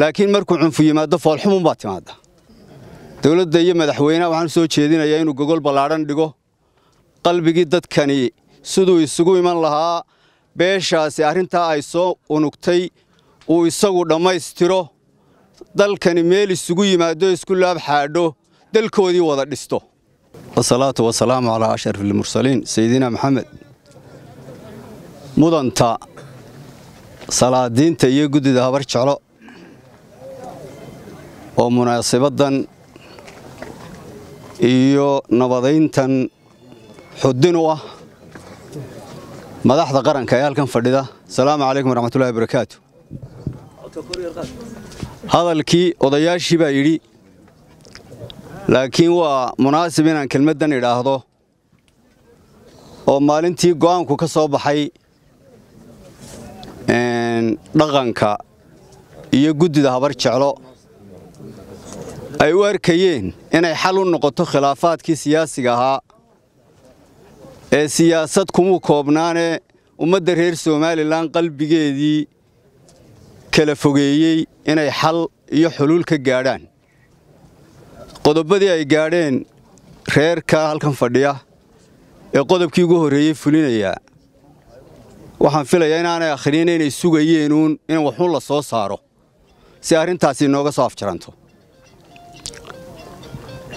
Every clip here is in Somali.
laakiin markuu cunfu yimaado foolxumun baa timaada dawladda iyo madaxweynaha waxaan soo jeedinayaa inuu gogol ballaadhan dhigo qalbigii dadkani siduu isugu iman lahaa beeshaasi arrintaa ay soo unugtay uu isagu dhammaystiro dalkani meel isugu yimaado isku laab xaadho dalkoodii wada dhisto wasalaatu wasalaamu calaa ashraf ilmursaliin sayidina maxamed mudanta salaadiinta iyo guddida habar jeclo oo munaasabaddan iyo nabadayntan xudin u ah madaxda qaranka ee halkan fadhida asalaamu calaykum waraxmatullahi barakaatu hadalkii odayaashii baa yidhi laakiin waa munaasib inaan kelmaddan idhaahdo oo maalintii go'aanku ka soo baxay dhaqanka iyo guddida habar jeclo ay u arkayeen inay xal u noqoto khilaafaadkii siyaasiga ahaa ee siyaasad kumuu koobnaane ummadda reer somalilan qalbigeedii kala fogeeyey inay xal iyo xuluul ka gaadhaan qodobadii ay gaadheen reerka halkan fadhiya ee qodobkii ugu horreeyey fulinaya waxaan filayaa inaanay akhriyeen inay sugayeenuun in waxuun la soo saaro si arrintaasi inooga soo afjaranto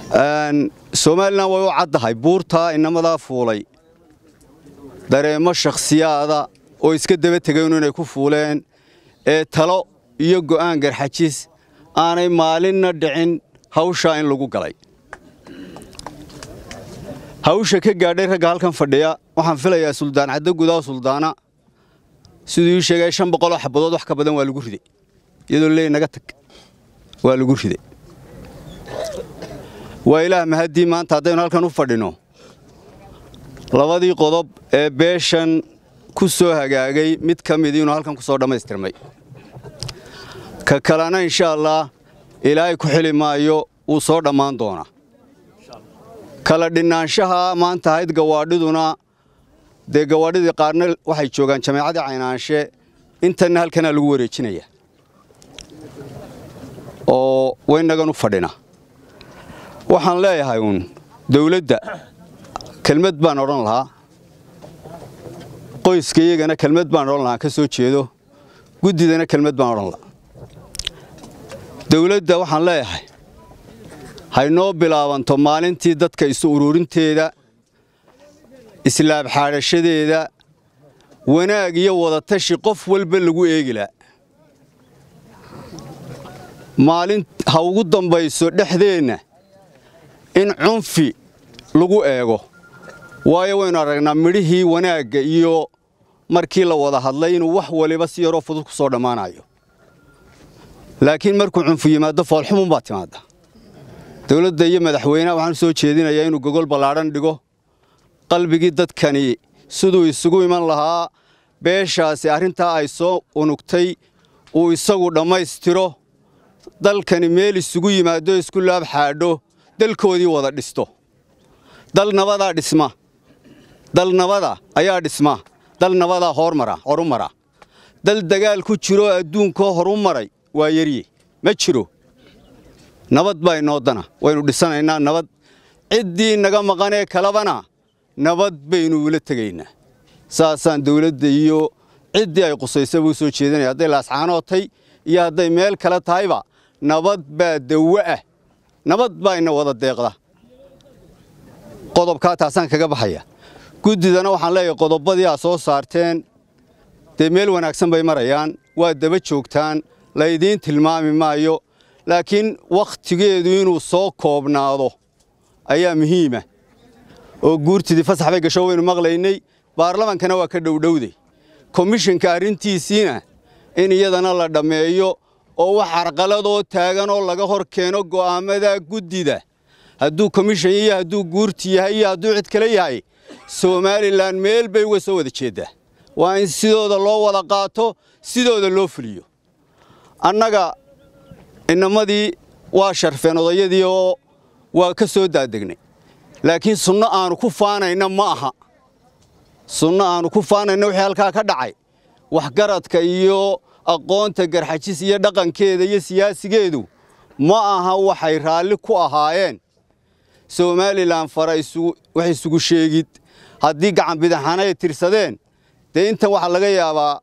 somalilan way u caddahay buurtaa inamadaa fuulay dareemo shakhsiyaada oo iska daba tegaynu inay ku fuuleen ee talo iyo go'aan garxajis aanay maalinna dhicin hawshaa in lagu galay hawsha ka gaadhay ragga halkan fadhiya waxaan filayaa suldaan caddo gudaha suldaana siduu ii sheegay shan boqoloo xabadood wax ka badan waa lagu riday iyadoo leey naga tag waa lagu riday waa ilaah mahadii maanta haddaynu halkan u fadhino labadii qodob ee beeshan ku soo hagaagay mid ka mid inuu halkan ku soo dhammaystirmay ka kalena insha allah ilaahay ku xili maayo wuu soo dhammaan doonaa kala dhinaanshaha maanta ahayd gawaadhiduna dee gawaadhidii qaarna waxay joogaan jameecadii caynaanshe intanna halkanaa lagu wareejinaya oo u fadhinaa waxaan leeyahay uun dawladda kelmad baan odhan lahaa qoyska iyagana kelmad baan odhan lahaa ka soo jeedo guddidana kelmad baan odhan lahaa dawladda waxaan leeyahay haynoo bilaabanto maalintii dadka isu ururinteeda islaabxaadhashadeeda wanaag iyo wadatashi qof walba lagu eegilaa maalin ha ugu dambayso dhexdeenna in cunfi lagu eego waayo waynu aragnaa midhihii wanaagga iyo markii la wada hadlay inuu wax waliba si yaroo fudud ku soo dhammaanayo laakiin markuu cunfu yimaaddo foolxumun baa timaadda dawladda iyo madaxweynaha waxaan soo jeedinayaa inuu gogol ballaadhan dhigo qalbigii dadkani siduu isugu iman lahaa beeshaasi arrintaa ay soo unugtay uu isagu dhammaystiro dalkani meel isugu yimaaddo isku laab xaadho dalkoodii wada dhisto dal nabadaa dhisma dal nabada ayaa dhisma dal nabadaa hoormara horu dal dagaal ku jiroo adduunkoo horumaray waa yerye ma jiro nabad baa inoodana waynu dhisanaynaa nabad ciddii naga maqanee kalabana nabad baynu ula tegaynaa saasaan dawladda iyo ciddii ay qusaysa buu soo jeedinaya hadday laascaanootay iyo hadday meel kale tahayba nabad baa dawo ah nabad baa ina wada deeqda qodobkaa taasaan kaga baxaya guddidana waxaan leeyahay qodobadii aad soo saarteen dee meel wanaagsan bay marayaan waa daba joogtaan laydiin tilmaami maayo laakiin wakhtigeedu inuu soo koobnaado ayaa muhiima oo guurtidii fasax bay gasho waynu maqlaynay baarlamaankana waa ka dhowdhowday komishinka arrintiisiina in iyadana la dhammeeyo oo wax taagan oo laga hor keeno go'aammada guddida hadduu komishan iyo hadduu guurti yahay iyo hadduu cid kale yahay somalilan meel bay uga soo wada jeeddaa waa in sidooda loo wada qaato sidooda loo fuliyo annaga inamadii waa sharfeen odayadii oo waa ka soo daadegnay laakiin sunno aanu ku faanayna ma aha sunno aanu ku faanayna wixii halkaa ka dhacay waxgaradka iyo aqoonta garxajis iyo dhaqankeeda iyo siyaasigeedu ma aha waxay raalli ku ahaayeen somalilan fara wax isugu sheegid haddii gacan bidixanay tirsadeen dee intan waxaa laga yaabaa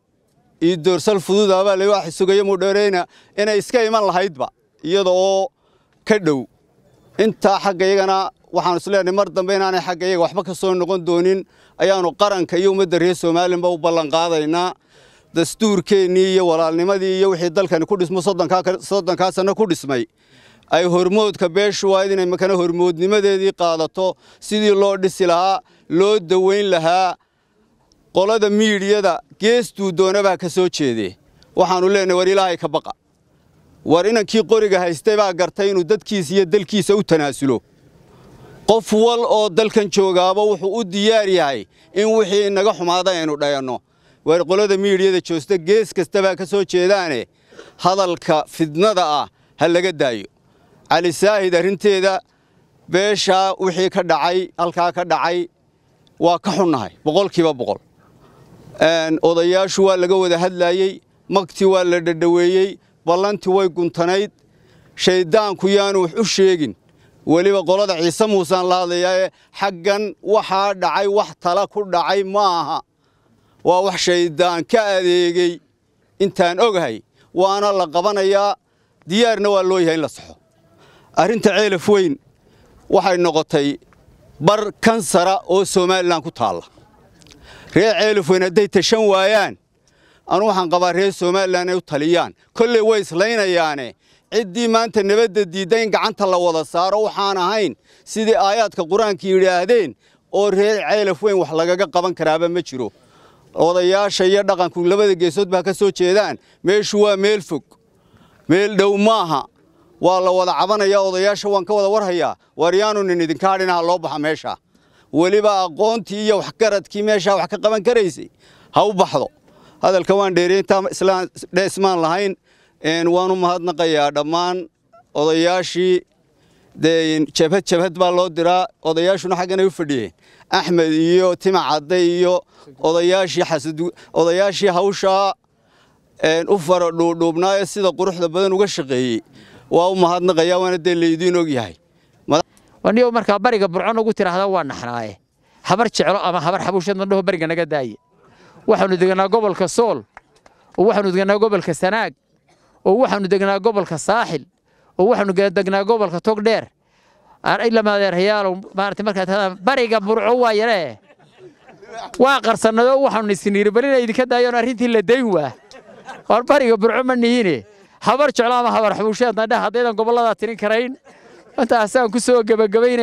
iyo doorsal fududaabaa la wax sugaya mudheereyna inay iska iman lahaydba iyada oo ka dhow intaa xagga iyagana waxaanu isleenahay mar dambe inaanay xagga iyaga waxba ka soo noqon doonin ayaanu qaranka iyo ummadda reer somaalinba u ballanqaadaynaa dastuurkeennii iyo walaalnimadii iyo wixii dalkani ku dhismo soddonkaa sanno ku dhismay ay hormoodka beeshu waayd inay makana hormoodnimadeedii qaadato sidii loo dhisi lahaa loo dawayn lahaa qolada miidhiyada geestuu doonabaa ka soo jeedee waxaanu leenahy war ilaahay ka baqa war inankii qoriga haystay baa gartay inuu dadkiisa iyo dalkiisa u tanaasulo qof wal oo dalkan joogaaba wuxuu u diyaar yahay in wixii inaga xumaada aynu dhayanno waar qolada miidiyada joosta gees kastabaa ka soo jeedaane hadalka fidnada ah ha laga daayo cali saahid arrinteeda beeshaa wixii ka dhacay halkaa ka dhacay waa ka xunnahay boqolkiiba boqol odayaashu waa laga wada hadlaayey magti waa la dhadhaweeyey ballanti way guntanayd shayddaanku yaanu wax u sheegin weliba qolada ciise muusaan la hadlayaa xaggan waxaa dhacay wax tala ku dhacay ma aha waa wax shaydaan ka adeegay intaan ogahay waana la qabanayaa diyaarna waa loo yahay in la saxo arrinta ceelaf weyn waxay noqotay bar kansara oo somalilan ku taalla reer ceelaf weyn hadday tashan waayaan anu waxaan qabaa reer somalilan ay u taliyaan kolley way islaynayaane ciddii maanta nabadda diidda in gacanta la wada saaro waxaan ahayn sidii aayaadka qur-aanka yidhaahdeen oo reer ceelaf weyn wax lagaga qaban karaaba ma jiro odayaasha iyo dhaqanku labada geesood baa ka soo jeedaan meeshu waa meel fog meel dhow maaha waa la wada cabanayaa odayaasha waan ka wada warhayaa waaryaanunin idinka hadhinaha loo baxa meesha weliba aqoontii iyo waxgaradkii meeshaa wax ka qaban karaysay ha u baxdo hadalka waan dheereyntaan ismaan lahayn waanu mahadnaqayaa dhammaan odayaashii jabhad jabhad baa loo diraa odayaashuna xagganay u fadhiyeen axmed iyo tima cadday iyo odayaashii hawshaa u fara dhuudhuubnaa ee sida quruxda badan uga shaqeeyey waa u mahadnaqayaa waana dee laydiin ogyahay niyow markaa bariga burcon ugu tiraahda waa naxnaaye habar jeclo ama habar xabuushad nadhaho bariga naga daaye waxaanu deganaa gobolka sool oo waxaanu deganaa gobolka sanaag oo waxaanu degnaa gobolka saaxil oo waxaanu geedagnaa gobolka tog dheer aan ilamadeerhayaalow maarata markaad hadaan bariga burco waa yaree waa qarsanado waxaanu isin bal balina idinka daayoon arrintii la dayn waa oon bariga burco ma nihine habar jeclo ama habar xabuusheedna dheh haddaydan gobolladaa tirin karayn intaasaan ku soo gebagabaynaya